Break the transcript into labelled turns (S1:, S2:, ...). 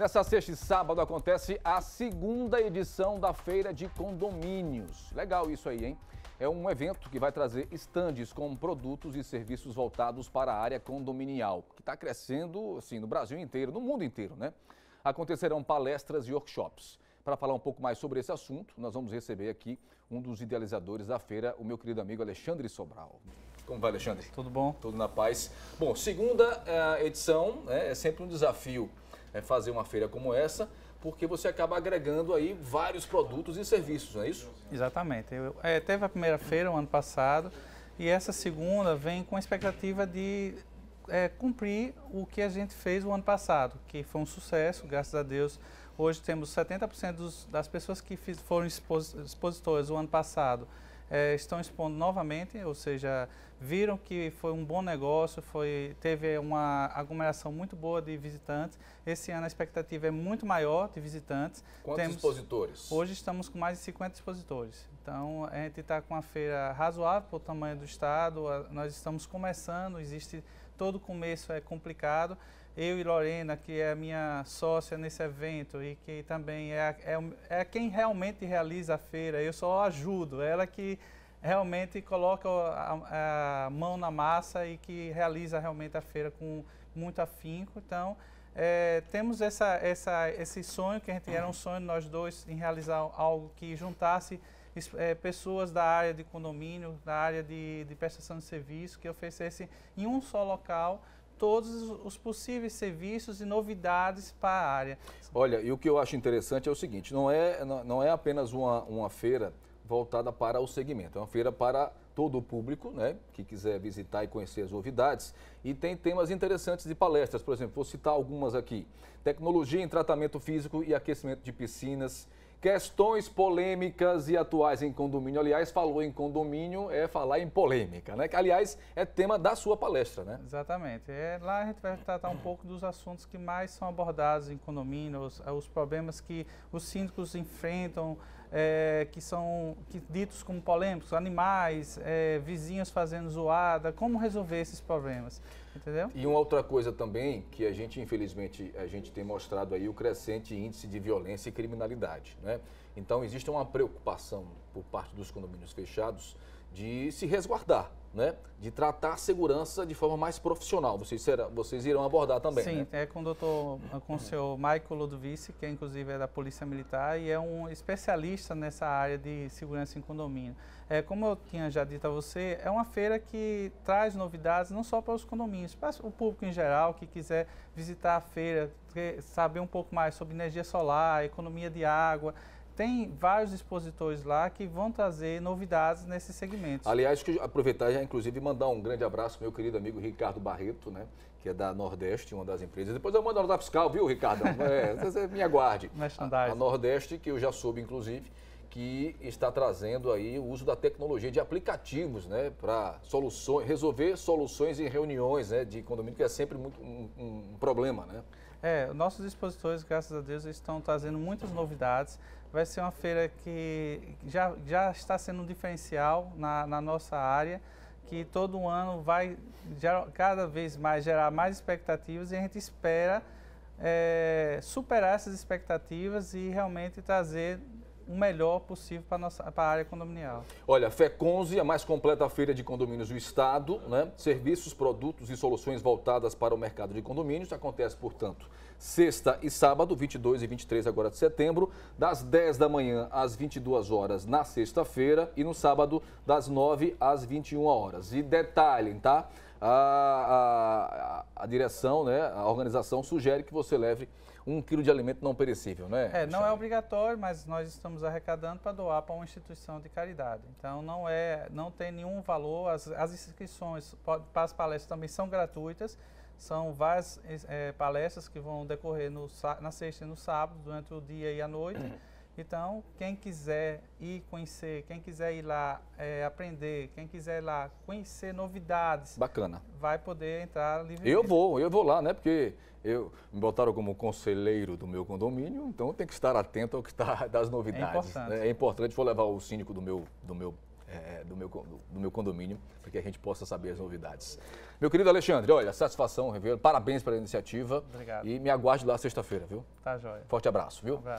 S1: Nessa sexta e sábado acontece a segunda edição da Feira de Condomínios. Legal isso aí, hein? É um evento que vai trazer estandes com produtos e serviços voltados para a área condominial, que está crescendo assim, no Brasil inteiro, no mundo inteiro, né? Acontecerão palestras e workshops. Para falar um pouco mais sobre esse assunto, nós vamos receber aqui um dos idealizadores da feira, o meu querido amigo Alexandre Sobral. Como vai, Alexandre? Tudo bom? Tudo na paz. Bom, segunda eh, edição né, é sempre um desafio é, fazer uma feira como essa, porque você acaba agregando aí vários produtos e serviços, não é isso?
S2: Exatamente. Eu, é, teve a primeira feira o um ano passado e essa segunda vem com a expectativa de é, cumprir o que a gente fez o ano passado, que foi um sucesso, graças a Deus. Hoje temos 70% dos, das pessoas que fiz, foram expositoras o ano passado é, estão expondo novamente, ou seja, viram que foi um bom negócio, foi, teve uma aglomeração muito boa de visitantes. Esse ano a expectativa é muito maior de visitantes. Quantos Temos, expositores? Hoje estamos com mais de 50 expositores. Então, a gente está com uma feira razoável para o tamanho do estado, nós estamos começando, existe todo começo é complicado, eu e Lorena, que é a minha sócia nesse evento e que também é, é, é quem realmente realiza a feira, eu só ajudo, é ela que realmente coloca a, a, mão na massa e que realiza realmente a feira com muito afinco. Então, é, temos essa, essa, esse sonho, que a gente, era um sonho nós dois, em realizar algo que juntasse é, pessoas da área de condomínio, da área de, de prestação de serviço, que oferecesse em um só local todos os possíveis serviços e novidades para a
S1: área. Olha, e o que eu acho interessante é o seguinte: não é, não é apenas uma, uma feira voltada para o segmento, é uma feira para todo o público, né, que quiser visitar e conhecer as novidades. E tem temas interessantes de palestras, por exemplo, vou citar algumas aqui: tecnologia em tratamento físico e aquecimento de piscinas Questões polêmicas e atuais em condomínio. Aliás, falou em condomínio é falar em polêmica, né? Que, aliás, é tema da sua
S2: palestra, né? Exatamente. É, lá a gente vai tratar um pouco dos assuntos que mais são abordados em condomínio, os, eh, os problemas que os síndicos enfrentam, é, que são que, ditos como polêmicos, animais, é, vizinhos fazendo zoada, como resolver esses problemas. Entendeu?
S1: E uma outra coisa também que a gente, infelizmente, a gente tem mostrado aí o crescente índice de violência e criminalidade, né? Então existe uma preocupação por parte dos condomínios fechados de se resguardar, né, de tratar a segurança de forma mais profissional. Vocês, será, vocês irão abordar também. Sim,
S2: né? é com o doutor, com o senhor Michael Ludovici, que é, inclusive é da Polícia Militar e é um especialista nessa área de segurança em condomínio. É, como eu tinha já dito a você, é uma feira que traz novidades não só para os condomínios, para o público em geral que quiser visitar a feira, saber um pouco mais sobre energia solar, economia de água, tem vários expositores lá que vão trazer novidades nesse segmento. Aliás,
S1: que aproveitar já, inclusive, mandar um grande abraço meu querido amigo Ricardo Barreto, né? que é da Nordeste, uma das empresas. Depois eu mando a nota fiscal, viu, Ricardo? É, me aguarde. a, a Nordeste, que eu já soube, inclusive, que está trazendo aí o uso da tecnologia de aplicativos, né, para soluções, resolver soluções em reuniões, né, de condomínio que é sempre muito, um, um, problema, né?
S2: É, nossos expositores, graças a Deus, estão trazendo muitas novidades. Vai ser uma feira que já, já está sendo um diferencial na, na nossa área, que todo ano vai gerar, cada vez mais gerar mais expectativas e a gente espera é, superar essas expectativas e realmente trazer o melhor possível para a área condominial.
S1: Olha, FECONZE, é a mais completa feira de condomínios do Estado, né? serviços, produtos e soluções voltadas para o mercado de condomínios. Acontece, portanto, sexta e sábado, 22 e 23 agora de setembro, das 10 da manhã às 22 horas na sexta-feira e no sábado das 9 às 21 horas. E detalhem, tá? A, a, a direção, né, a organização sugere que você leve um quilo de alimento não perecível, né? É, não
S2: é obrigatório, mas nós estamos arrecadando para doar para uma instituição de caridade. Então não é, não tem nenhum valor. As, as inscrições pode, para as palestras também são gratuitas. São várias é, palestras que vão decorrer no, na sexta e no sábado, durante o dia e a noite. Então, quem quiser ir conhecer, quem quiser ir lá é, aprender, quem quiser ir lá conhecer novidades. Bacana. Vai poder entrar livremente. Eu vou, eu vou
S1: lá, né? Porque eu, me botaram como conselheiro do meu condomínio, então tem que estar atento ao que está das novidades. É importante. Né? É importante, vou levar o síndico do meu, do meu é, do, meu, do meu condomínio, para que a gente possa saber as novidades. Meu querido Alexandre, olha, satisfação, Revelo, parabéns pela iniciativa. Obrigado. E me aguarde lá sexta-feira, viu? Tá joia. Forte abraço, viu? Um abraço.